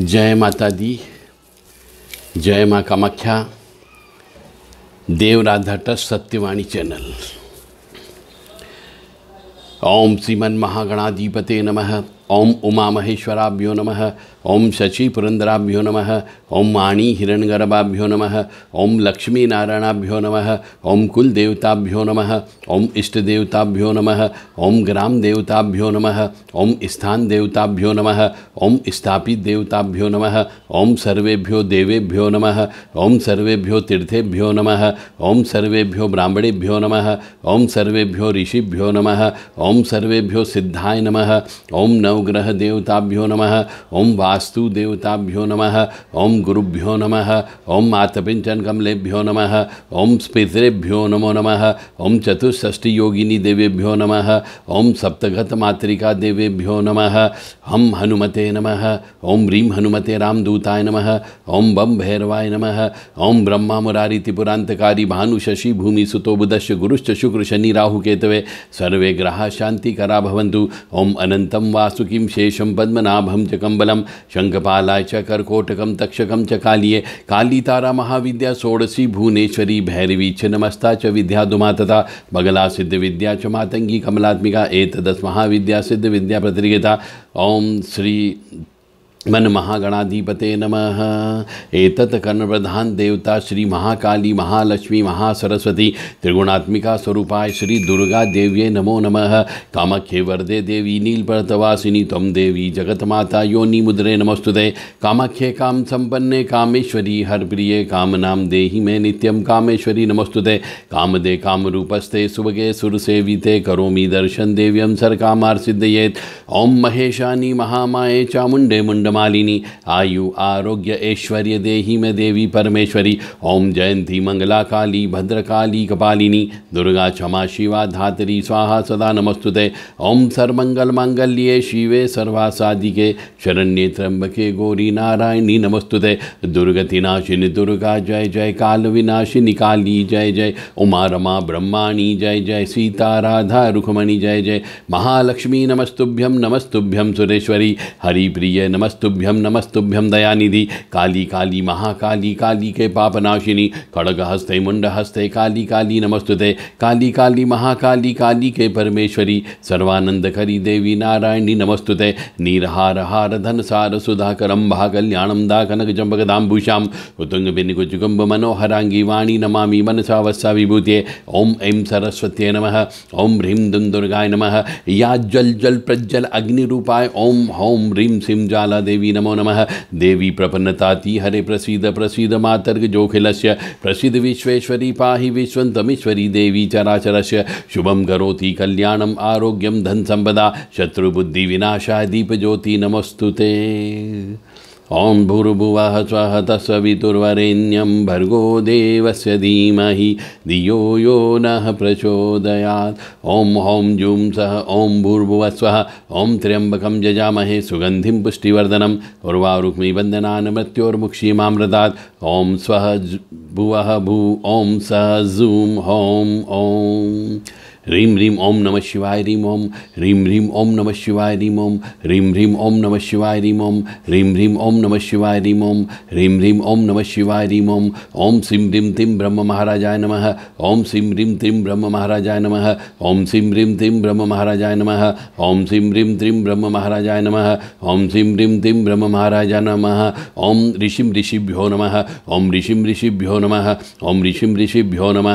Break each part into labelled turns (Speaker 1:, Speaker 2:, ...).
Speaker 1: जय माता दी जय माँ कामाख्या देवराधा ट्रस्ट सत्यवाणी चैनल ओम श्रीमन महागणाधिपते नमः ओम उमा महेश्वराभ्यो नमः ओम शशि पुरंदराभ्यो नम ओं वाणी हिण्यगरभाभ्यो नम ओं लक्ष्मीनारायणाभ्यो नम ओं कुलदेवताभ्यो नम ओं इष्टदेवताभ्यो नम ओं ग्राम देवताभ्यो नम ओं स्थान देवताभ्यो नम ओं स्थापित देवताभ्यो नम ओं सर्वेभ्यो देवेभ्यो नम ओं सर्वेभ्यो तीर्थेभ्यो नम ओं सर्वेभ्यो ब्राह्मणेभ्यो नम ओं सर्वेभ्यो ऋषिभ्यो नम ओं सर्वेभ्यो सिद्धाय नम ओं नवग्रहदेवताभ्यो नम ओं वा वास्तु देवताभ्यो नमः ओम गुरुभ्यो नमः ओम आतपिंचन कमलेभ्यो नमः ओम स्पितरेभ्यो नमो नमः ओम चतुष्षष्टि योगिनी देवेभ्यो नमः ओम सप्तगत मातृका देवेभ्यो नमः हम हनुमते नमः ओम ह्रीं हनुमते रामदूताय नमः ओम बम भैरवाय नमः ओम ब्रह्मा मुरारी त्रिपुरांतकारी भानु शशि भूमि सुतो बुधश्च गुरुश्च शुक्र शनि राहु केतवे सर्वे ग्रह शांति करा भवन्तु ओम अनंतम वासुकिम शेषम पद्मनाभम च कम्बलम शंखपालाय च कर्कोटकम च कालिये काली तारा महाविद्या षोड़शी भुवनेश्वरी भैरवी नमस्ता च विद्यादुमा तथा बगला सिद्ध विद्या च मातंगी कमलात्मिका एतदस महाविद्या सिद्ध विद्या प्रतियोगिता ओम श्री मन महागणाधिपते नमः कर्ण प्रधान देवता श्री महाकाली महालक्ष्मी महासरस्वती त्रिगुणात्मिका स्वरूपाय श्री दुर्गा देव्ये नमो नम कामाख्ये वरदे देवी नीलपर्तवासिनी तम देवी जगतमाता योनिमुद्रे नमस्तुते कामाख्ये काम संपन्ने कामेश्वरी प्रिय कामनां देहि मे नित्यं कामेश्वरी नमस्तुते कामदे रूपस्ते सुभगे सुरसेविते करोमि दर्शन देव्यं सरकामार्सिद्धयेत् ओं महेशानी महामाये चामुंडे मुंड कमालिनी आयु आरोग्य ऐश्वर्य देही में देवी परमेश्वरी ओम जयंती मंगला काली भद्रकाली कपालिनी दुर्गा क्षमा शिवा धात्री स्वाहा सदा नमस्तुते ओम सर्वंगल मंगल्ये शिवे सर्वासादिके शरण्ये त्र्यंबके गौरी नारायणी नमस्तुते दुर्गति दुर्गा जय जय काल विनाशिनी काली जय जय उमा रमा ब्रह्माणी जय जय सीता राधा रुक्मणी जय जय महालक्ष्मी नमस्तुभ्यं नमस्तुभ्यं सुरेश्वरी हरिप्रिय नमस्त नमस्तुभ्यम नमस्तुभ्यम दयानिधि काली काली महाकाली काली के पापनाशिनी खड़ग हस्ते मुंड हस्ते काली काली नमस्तुते काली काली महाकाली काली के परमेश्वरी सर्वानंद देवी नारायणी नमस्तुते नीरहार हार धन सार सुधाकरम भाकल्याणम दा कनक चंबकदाम्बूषाम उतुंग बिन मनोहरांगी वाणी नमा मनसा वत्सा विभूते ओम ऐं सरस्वत्यै नम ओं ह्रीं दुन दुर्गाय नम या जल ज्वल प्रज्जल अग्निरूपाय ओं हौं ह्रीं सिं ज्वाला देवी नमो नमः देवी प्रपन्नताति हरे प्रसीद प्रसीद मातर्ग जोखिल प्रसिद्ध विश्वेश्वरी पाहि तमीश्वरी देवी से शुभम करोति कल्याणम आरोग्यम धन संपदा शत्रुबुद्धि विनाशाय दीपज्योति नमस्तुते ॐ भूर्भुवः स्वः तस्वितुर्वरेण्यं भर्गो देवस्य धीमहि धियो यो नः प्रचोदयात् ॐ हौं जूं सः ॐ भूर्भुवः ओं ॐ त्र्यम्बकं सुगंधि सुगन्धिं पुष्टिवर्धनम् उर्वारुक्मि वन्दनान् मृत्योर्मुक्षीमामृतात् ॐ स्वः भुवः भू ॐ सः जूं हौं ॐ रीम रीम ओम नमः शिवाय रीम ओम रीम रीम ओम नमः शिवाय रीम ओम रीम रीम ओम नमः शिवाय रीम ओम रीम रीम ओम नमः शिवाय रीम ओम रीम रीम ओम नमः शिवाय रीम ओम ओम सिम रीम तिम ब्रह्म महाराजाय नम ओम सिम रीम तिम ब्रह्म महाराजाय नम ओम सिम रीम तिम ब्रह्म महाराजाय नम ओम सिम रीम तिम ब्रह्म महाराजाय नम ओम सिम रीम तिम ब्रह्म महाराजाय नम ओम ऋषि ऋषिभ्यो नम ओम ऋषि ऋषिभ्यो नम ओम ऋषि ऋषिभ्यो नम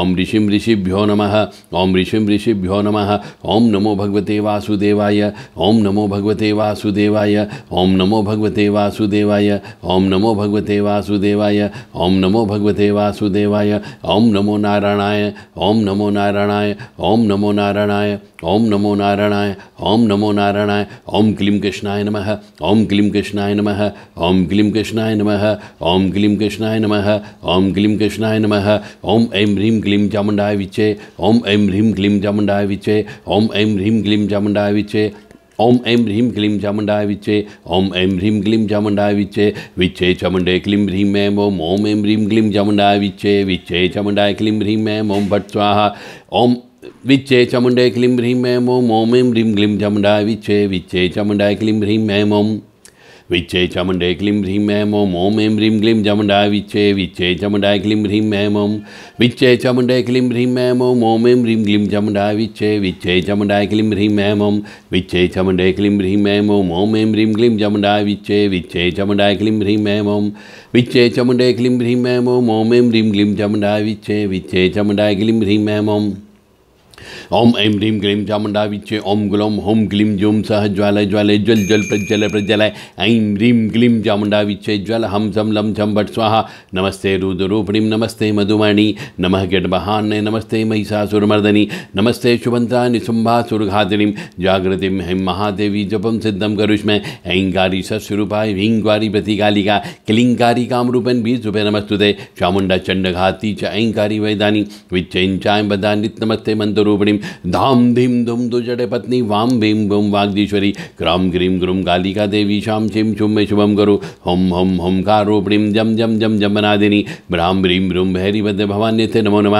Speaker 1: ओम ऋषि ऋषिभ्यो नम ओम ओम ऋषि ऋषिभ्यो नम ओं नमो भगवते वासुदेवाय ओं नमो भगवते वासुदेवाय ओं नमो भगवते वासुदेवाय ओं नमो भगवते वासुदेवाय ओं नमो भगवते वासुदेवाय ओं नमो नारायणाय ओं नमो नारायणाय ओं नमो नारायणाय ओं नमो नारायणाय ओं नमो नारायणाय ओं क्लीं कृष्णाय नम ओं क्लीं कृष्णाय नम ओं क्लीं कृष्णाय नम ओं क्लीं कृष्णाय नम ओं क्लीं कृष्णाय नम ओं ऐं ह्रीं क्लीं चामुण्डाय विचे ओं ऐं ह्रीं ह्रीम ग्लीम जामुंडाय विचे ओम ऐं ह्रीम ग्लीम जामुंडाय विचे ओम ऐं ह्रीम ग्लीम जामुंडाय विचे ओम ऐं ह्रीम ग्लीम जामुंडाय विचे विचे चामुंडे क्लीम ह्रीम ऐम ओम ओम ऐम ह्रीम ग्लीम जामुंडाय विचे विचे चामुंडाय क्लीम ह्रीम ऐम ओम भट स्वाहा ओम विचे चामुंडे क्लीम ह्रीम ऐम ओम ओम ऐम ह्रीम ग्लीम जामुंडाय विचे विचे चामुंडाय क्लीम ह्रीम ऐम ओम विच्चे चामुंडे क्लीं ह्रीं मैं मोम ओम ऐं ह्रीं क्लीं चामुंडा विच्चे विच्चे चामुंडा क्लीं ह्रीं मैं ओम विच्चे चामुंडे क्लीं ह्रीं मैं ओम ओम ऐं ह्रीं क्लीं चामुंडा विच्चे विच्चे चामुंडा क्लीं ह्रीं मैं ओम विच्चे चामुंडे क्लीं ह्रीं मैं ओम ओम ऐं ह्रीं क्लीं चामुंडा विच्चे विच्चे चामुंडा क्लीं ह्रीं मैं ओम विच्चे चामुंडे क्लीं ह्रीं मैं ओम ओम ऐं ह्रीं क्लीं चामुंडा विच्चे विच्चे चामुंडा क्लीं ह्रीं मैं ओम ओम ऐं ह्रीं ग्लीं चामुंडा विच्चे ओम ग्लोम होम ग्लीं जोम सह ज्वालय ज्वालय ज्वल ज्वल प्रज्वल प्रज्वलय ऐं ह्रीं ग्लीं चामुंडा विच्चे ज्वल हम सम लम झम भट स्वाहा नमस्ते रुद्रूपणीं नमस्ते मधुमणि नमः गडबहान्य नमस्ते महिषासुरमर्दनी नमस्ते शुभंता निसुम्भासुरघातिनीं जागृतिं ह्रीं महादेवी जपम सिद्धम करुष्मे ऐं गारी सस्वरूपाय ह्रीं ग्वारी प्रतिकालिका क्लिंकारी कामरूपन भी सुभे नमस्तुते चामुंडा चंडघाती च ऐंकारी वैदानी विच्चैं चायं बदा नित्यमस्ते मन्दरूपिणीं धाम धीम धुम दुजड़े पत्नी वाम भीम गुम वागदीश्वरी क्रम ग्रीम ग्रुम कालिका देवी शाम छीम छुम में शुभम करु हुम हुम हुम कारो प्रीम जम जम जम जम बनादिनी ब्राम ब्रीम रुम भैरी भद्र भवान्य थे नमो नम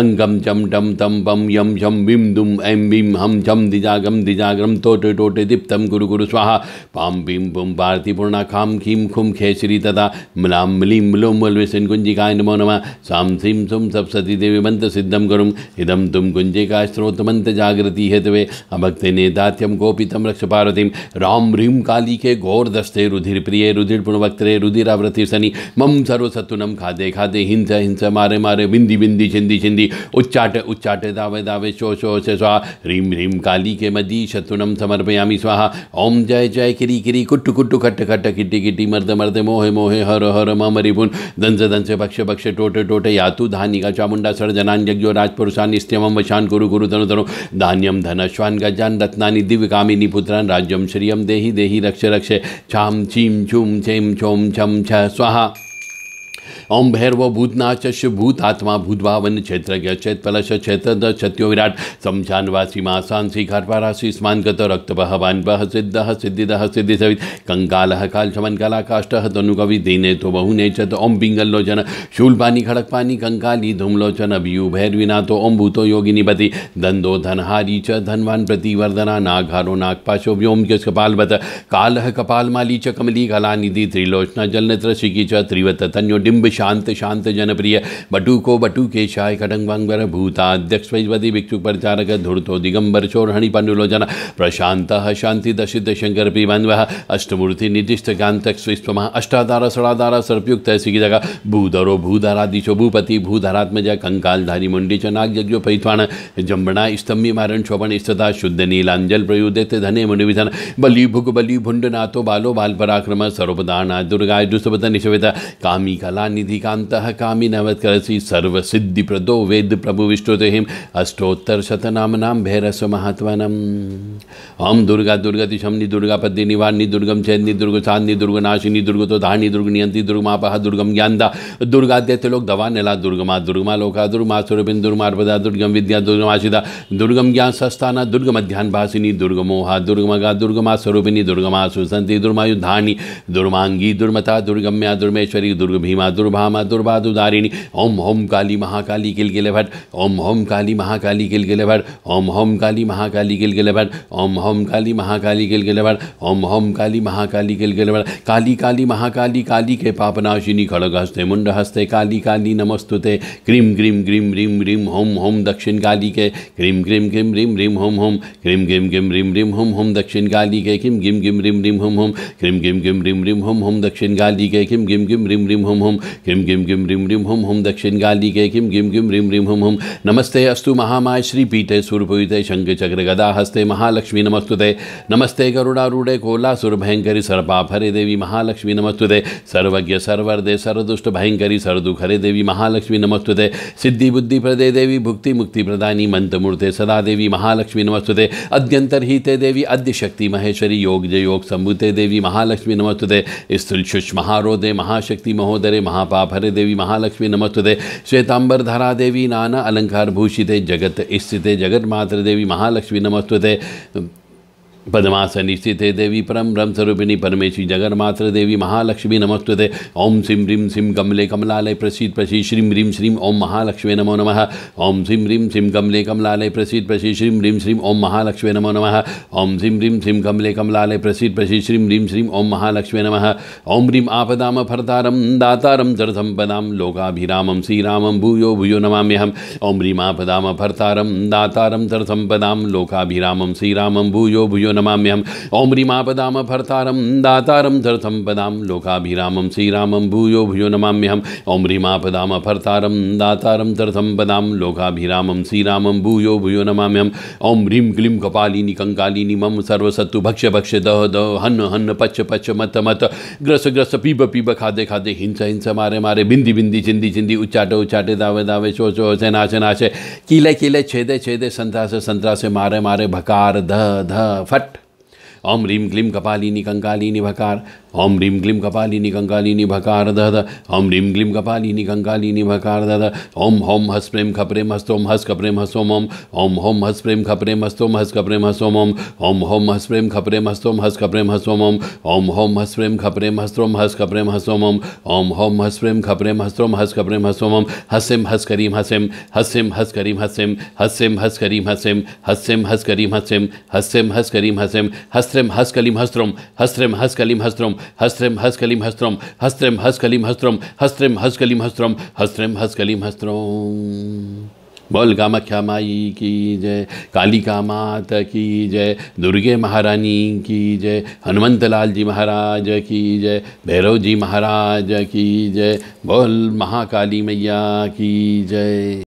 Speaker 1: अंगम चम टम तम पम यम शम बीम दुम ऐम बीम हम चम दिजागम दिजाग्रम तोटे टोटे दीप्तम गुरु गुरु स्वाहा पाम बीम बुम पार्थी पूर्णा खाम खीम खुम खेसरी तथा मलाम मलीम मलोम मलविसन कुंजिकाय नमो नम साम सीम सुम सब सती देवी मंत्र सिद्धम गुरुम इदम तुम कुंजिकास्त्र स्रोतमन्तजागृति हेतवे अभक्तिने दात्यं गोपितं रक्षपार्वतीं रां ह्रीं कालिके घोरदस्ते रुधिरप्रिये रुधिरपुणवक्त्रे रुधिरावृति सनि मम सर्वसत्तुनं खादे खादे हिंस हिंस मारे मारे बिंदी बिंदी छिंदी छिंदी उच्चाट उच्चाटे दावे दावे शो शो से स्वाहा रीम ह्रीं काली के मदी शत्रुनम समर्पयामी स्वाहा ओम जय जय किरी किरी कुट्टु कुट्टु खट्ट खट्ट किटी किटी मर्द मर्द मोहे मोहे हर हर मम रिपुन दंस दंस भक्ष भक्ष टोटे टोटे यातु धानी का चामुंडा सर जनान जग्यो राजपुरुषान स्त्यमम वशान गुरु गुरु धनु धनु धान्यम श्वान गजान रत्ना दिव्य कामिनी पुत्रन राज्यम श्रियम देहि देहि रक्ष रक्ष छाम चीम चूम चेम चोम छम छ स्वाहा ओम भैरव भूतनाचस्य भूत आत्मा भूतभावन क्षेत्र क्षेत्रफलश क्षेत्र क्षत्यो विराट शमशानवासी मासांसी खर्पारासी सिद्धिद सिद्धि सवित कंकाल काल शमन कंकालः काष्ट तनु कवि दीने तो बहुने च तो ओम पानी खड़क पानी कंकाली लोचन अभियु तो ओम भूतो योगिनीपति दंदो धनहारी च धनवान प्रतिवर्धना नाग पाशो व्योम बत काल कपाल माली च कमली निधि त्रिलोचना नेत्र शिखी च त्रिवत तन्यो किम्ब शांत शांत जनप्रिय बटूको बटूकेशाय कटङ्गभङ्गर भूताध्यक्ष वैस्वति भिक्षुप्रचारक धूर्तो दिगम्बर चोरहणि पण्डुलोचन शंकर पी पिबन्वः अष्टमूर्ति कांत स्विस्वमः अष्टाधार सड़ाधार सर्पयुक्त जगह भूधरो भूधरादिशो भूपति कंकालधारी भूधरात्मज कङ्कालधारी मुण्डिच नागजग्जो पैथ्वाण जम्बणा मारण शोभण स्थता शुद्ध नीलांजल प्रयुदित धने मुनिविधन बलि भुग बलि भुण्डनाथो बालो बाल पराक्रम सर्वदाना दुर्गा दुसुपत निशवित कामी कला फलानिधिकान्तः कामिनवत्करसि सर्वसिद्धिप्रदो वेद प्रभु प्रभुविष्णुतेहिम् अष्टोत्तरशतनाम्नां भैरस्वमहात्मनम् ॐ दुर्गा दुर्गति शम्नि दुर्गापति दुर्ग दुर्गं चैन्नि दुर्गसान्नि दुर्गनाशिनि दुर्गतो धानि दुर्गनियन्ति दुर्गमापः दुर्गं ज्ञानदा दुर्गाद्यत्यलोक दवा नला दुर्गमा दुर्गमा लोका दुर्मा स्वरूपिन् दुर्मार्पदा दुर्गम विद्या दुर्गमाशिदा दुर्गम ज्ञान संस्थाना दुर्गम ध्यान भाषिनी दुर्गमोहा दुर्गमगा दुर्गमा स्वरूपिणी दुर्गमा सुसंति दुर्मायुधानी दुर्मांगी दुर्मता दुर्गम्या दुर्मेश्वरी दुर्ग भीमा दुर्भा दुर्भा दुदारिणी ओम ओम काली महाकाली गिल भट ओम ओम काली महाकाली गिल भट ओम ओम काली महाकाली गिल भट ओम ओम काली महाकाली गिल भट ओम ओम काली महाकाली गिलगिले भट काली काली महाकाली काली के पापनाशिनी खड़ग हस्ते मुंड हस्ते काली काली नमस्तुते क्रीम क्रीम क्रीम रीम रीम होम होम दक्षिण काली के क्रीम क्रीम क्रीम रीम रीम होम होम क्रीम क्रीम क्रीम रीम रीम होम होम दक्षिण काली के किम गिम गिम रीम रीम होम होम क्रीम गिम गिम रीम रीम होम होम दक्षिण काली के किम गिम गिम रीम रीम होम होम किं रिम रिम हुम हुम दक्षिण गाली के किं गिं गिं रिम रिम हुम हुम नमस्ते अस्तु महामाय श्रीपीठे चक्र गदा हस्ते महालक्ष्मी नमस्तुते नमस्ते गरुडारूढे सर्पा सर्पाभरे देवी महालक्ष्मी नमस्तुते सर्वज्ञ सर्वर्दे सर्वदुष्टभयङ्करि सर्वदुखरे देवी महालक्ष्मी नमस्तुते प्रदे देवी प्रदानी मंत्रमूर्ते सदा देवी महालक्ष्मी नमस्तुते अद्यन्तर्हिते देवी शक्ति महेश्वरी योग योग संभुते देवी महालक्ष्मी नमस्तुते स्थूल महारोदे महाशक्ति महोदरे महापाप हरे देवी महालक्ष्मी नमस्ते श्वेतांबर धरा देवी नाना अलंकार भूषिते जगत स्थिते जगत मात्र देवी महालक्ष्मी नमस्ते पदमासनी देवी परम ब्रह्म स्वरूपिणी परमेश्वरी जगन्मात्र देवी महालक्ष्मी नमस्ते ओम सिम ह्रीं सिम कमले कमलालय प्रसिद्ध प्रसिद्ध श्रीं ह्रीं श्रीं ओम महालक्ष्मी नमो नमः ओम सिम ह्रीं सिम कमले कमलालय प्रसिद्ध प्रसिद्ध श्रीं ह्रीं श्रीं ओम महालक्ष्मी नमो नमः ओम सिम ह्रीं सिम कमले कमलालय प्रसिद्ध प्रसिद्ध श्रीं ह्रीं श्रीं ओम महालक्ष्मी नमः ओम ह्रीं आपदाम फरतारम दातारम पदाम लोकाभिरामम श्रीरामम भूयो भूयो नमाम्यहम ओम ह्रीं आपदाम फरतारम दातारम पदाम लोकाभिरामम श्रीरामम भूयो भूयो नमा नमाम्यहम ओम रीमापदाम भर्तारम दातारम धर्थम पदाम लोकाभिरामम श्रीरामम भूयो भूयो नमाम्यहम ओम रीमापदाम भर्तारम दातारम धर्थम पदाम लोकाभिरामम श्रीरामम भूयो भूयो नमाम्यहम ओम ह्रीं क्लीं कपालिनी कंकालिनी मम सर्वसत्तु भक्ष्य भक्ष्य दह दह हन्न हन्न पच्च पच्च मत मत ग्रस ग्रस पीब पीब खादे खादे हिंस हिंस मारे मारे बिंदी बिंदी चिंदी चिंदी उच्चाटे उच्चाटे दावे दावे चो चो से नाचे नाचे कीले कीले छेदे छेदे संतरा से संतरा से मारे मारे भकार ध ध फट ओम रीम क्लीं कपालिनी कंकालिनी भकार ओम रीम क्लीं कपालिनी कङ्कालिनी भकार दध ओम रीम क्लीं कपालिनी कङ्कालिनी भकार दध ॐ हौं हस् प्रेम खपरेम हस्तों हस कप्रें हसोम ओम ॐ हौं हस् प्रें खप्रें हस्तों हस् कप्रें होम ॐ ॐ हौं हस प्रें खप्रें हस्तों हस् कप्रें हस्तों ॐ हस हौं हस् प्रेम खप्रें हस्तों हस् कप्रें हस्तों ओम ॐ हौं हस् प्रें खप्रें हस्तोम हस् कप्रें हसोम ओम हसिं हस करीम हसिं हसिं हस करीम हसिं हसिं हस करीम हसिं हसिं हस करीम हसिं हसिं हस करीम हसिं हस्त्रम हस कलीम हस्त्रम हस्त्रम हस कलीम हस्त्रम हस्त्रम हस्कलिम हस्त्रम हस्त्रम हस्कलिम हस्त्रम हस्त्रम हस्कलिम हस्त्रम हस्त्रम हस्कलिम हस्त्रम बोल कामाख्या माई की जय काली का मात की जय दुर्गे महारानी की जय हनुमंत लाल जी महाराज की जय भैरव जी महाराज की जय बोल महाकाली मैया की जय